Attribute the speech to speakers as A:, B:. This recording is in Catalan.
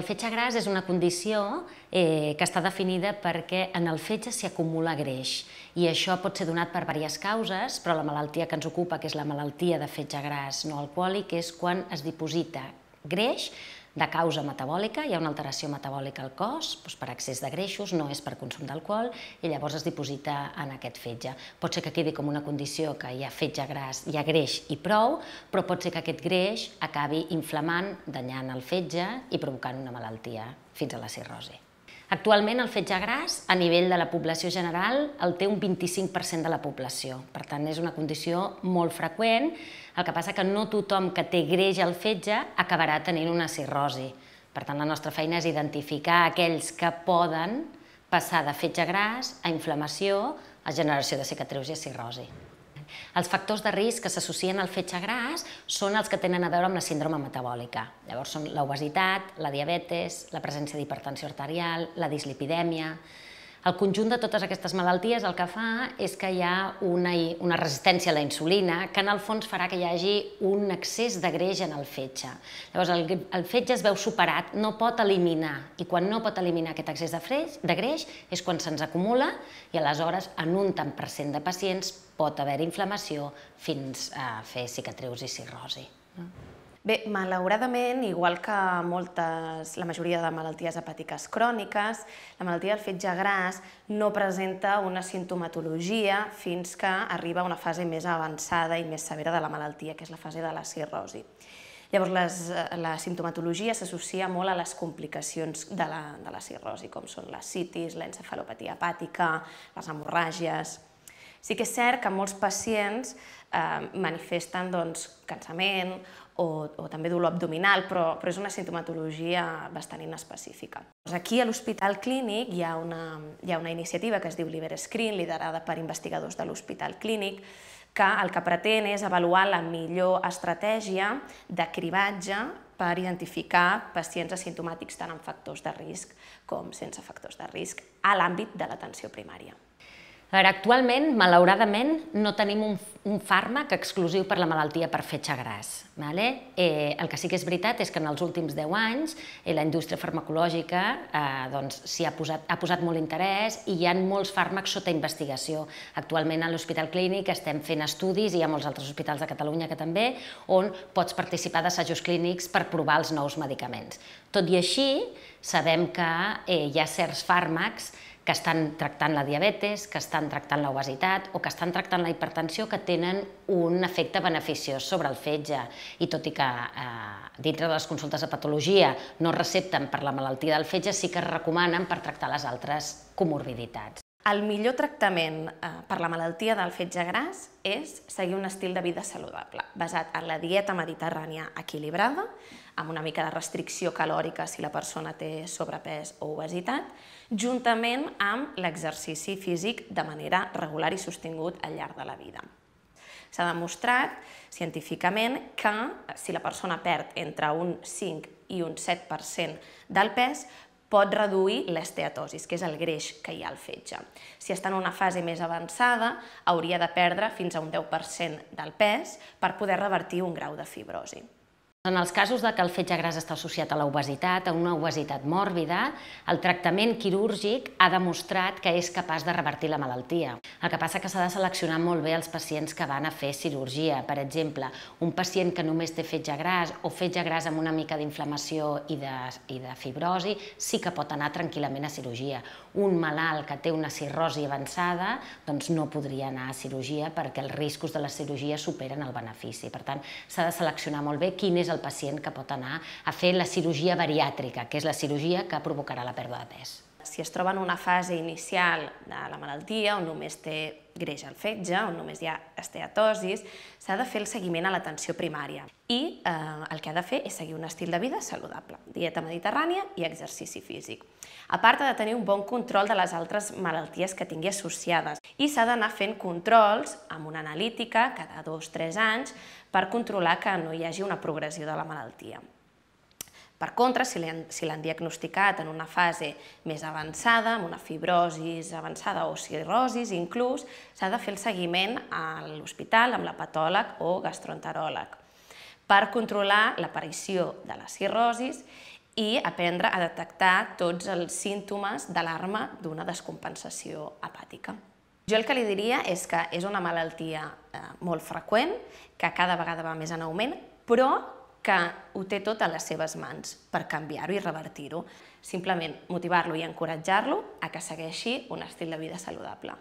A: El fetge gras és una condició eh, que està definida perquè en el fetge s'hi acumula greix i això pot ser donat per diverses causes, però la malaltia que ens ocupa, que és la malaltia de fetge gras no alcohòlic, és quan es diposita greix de causa metabòlica, hi ha una alteració metabòlica al cos, doncs per excés de greixos, no és per consum d'alcohol, i llavors es diposita en aquest fetge. Pot ser que quedi com una condició que hi ha fetge gras, hi ha greix i prou, però pot ser que aquest greix acabi inflamant, danyant el fetge i provocant una malaltia fins a la cirrosi. Actualment el fetge gras, a nivell de la població general, el té un 25% de la població. Per tant, és una condició molt freqüent, el que passa que no tothom que té greix al fetge acabarà tenint una cirrosi. Per tant, la nostra feina és identificar aquells que poden passar de fetge gras a inflamació, a generació de cicatrius i a cirrosi. Els factors de risc que s'associen al fetge gras són els que tenen a veure amb la síndrome metabòlica. Llavors són l'obesitat, la diabetes, la presència d'hipertensió arterial, la dislipidèmia, el conjunt de totes aquestes malalties el que fa és que hi ha una, una resistència a la insulina que en el fons farà que hi hagi un excés de greix en el fetge. Llavors el, el fetge es veu superat, no pot eliminar i quan no pot eliminar aquest excés de, freix, de greix és quan se'ns acumula i aleshores en un tant per cent de pacients pot haver inflamació fins a fer cicatrius i cirrosi. No?
B: Bé, malauradament, igual que moltes, la majoria de malalties hepàtiques cròniques, la malaltia del fetge gras no presenta una sintomatologia fins que arriba a una fase més avançada i més severa de la malaltia, que és la fase de la cirrosi. Llavors, les, la sintomatologia s'associa molt a les complicacions de la, de la cirrosi, com són la citis, l'encefalopatia hepàtica, les hemorràgies... Sí que és cert que molts pacients eh, manifesten doncs, cansament o, o també dolor abdominal, però, però és una sintomatologia bastant inespecífica. Doncs aquí a l'Hospital Clínic hi ha, una, hi ha una iniciativa que es diu Liber Screen, liderada per investigadors de l'Hospital Clínic, que el que pretén és avaluar la millor estratègia de cribatge per identificar pacients asimptomàtics tant amb factors de risc com sense
A: factors de risc a l'àmbit de l'atenció primària veure, actualment, malauradament, no tenim un, un fàrmac exclusiu per la malaltia per fetge gras. Vale? Eh, el que sí que és veritat és que en els últims 10 anys eh, la indústria farmacològica eh, doncs, s'hi ha, posat, ha posat molt interès i hi ha molts fàrmacs sota investigació. Actualment a l'Hospital Clínic estem fent estudis i hi ha molts altres hospitals de Catalunya que també, on pots participar d'assajos clínics per provar els nous medicaments. Tot i així, sabem que eh, hi ha certs fàrmacs que estan tractant la diabetes, que estan tractant l'obesitat o que estan tractant la hipertensió que tenen un efecte beneficiós sobre el fetge i tot i que eh, dintre de les consultes de patologia no recepten per la malaltia del fetge sí que es recomanen per tractar les altres comorbiditats.
B: El millor tractament eh, per la malaltia del fetge gras és seguir un estil de vida saludable, basat en la dieta mediterrània equilibrada, amb una mica de restricció calòrica si la persona té sobrepès o obesitat, juntament amb l'exercici físic de manera regular i sostingut al llarg de la vida. S'ha demostrat científicament que eh, si la persona perd entre un 5 i un 7% del pes, pot reduir l'esteatosis, que és el greix que hi ha al fetge. Si està en una fase més avançada, hauria de perdre fins a un 10% del pes per poder revertir un grau de fibrosi.
A: En els casos de que el fetge gras està associat a l'obesitat, a una obesitat mòrbida, el tractament quirúrgic ha demostrat que és capaç de revertir la malaltia. El que passa que s'ha de seleccionar molt bé els pacients que van a fer cirurgia. Per exemple, un pacient que només té fetge gras o fetge gras amb una mica d'inflamació i, de, i de fibrosi sí que pot anar tranquil·lament a cirurgia. Un malalt que té una cirrosi avançada doncs no podria anar a cirurgia perquè els riscos de la cirurgia superen el benefici. Per tant, s'ha de seleccionar molt bé quin és el pacient que pot anar a fer la cirurgia bariàtrica, que és la cirurgia que provocarà la pèrdua de pes.
B: Si es troba en una fase inicial de la malaltia, on només té greix al fetge, on només hi ha esteatosis, s'ha de fer el seguiment a l'atenció primària. I eh, el que ha de fer és seguir un estil de vida saludable, dieta mediterrània i exercici físic. A part, ha de tenir un bon control de les altres malalties que tingui associades i s'ha d'anar fent controls amb una analítica cada 2-3 anys per controlar que no hi hagi una progressió de la malaltia. Per contra, si l'han si diagnosticat en una fase més avançada, amb una fibrosis avançada o cirrosis inclús, s'ha de fer el seguiment a l'hospital amb l'hepatòleg o gastroenteròleg per controlar l'aparició de la cirrosis i aprendre a detectar tots els símptomes d'alarma d'una descompensació hepàtica. Jo el que li diria és que és una malaltia eh, molt freqüent, que cada vegada va més en augment, però que ho té tot a les seves mans per canviar-ho i revertir-ho. Simplement motivar-lo i
A: encoratjar-lo a que segueixi un estil de vida saludable.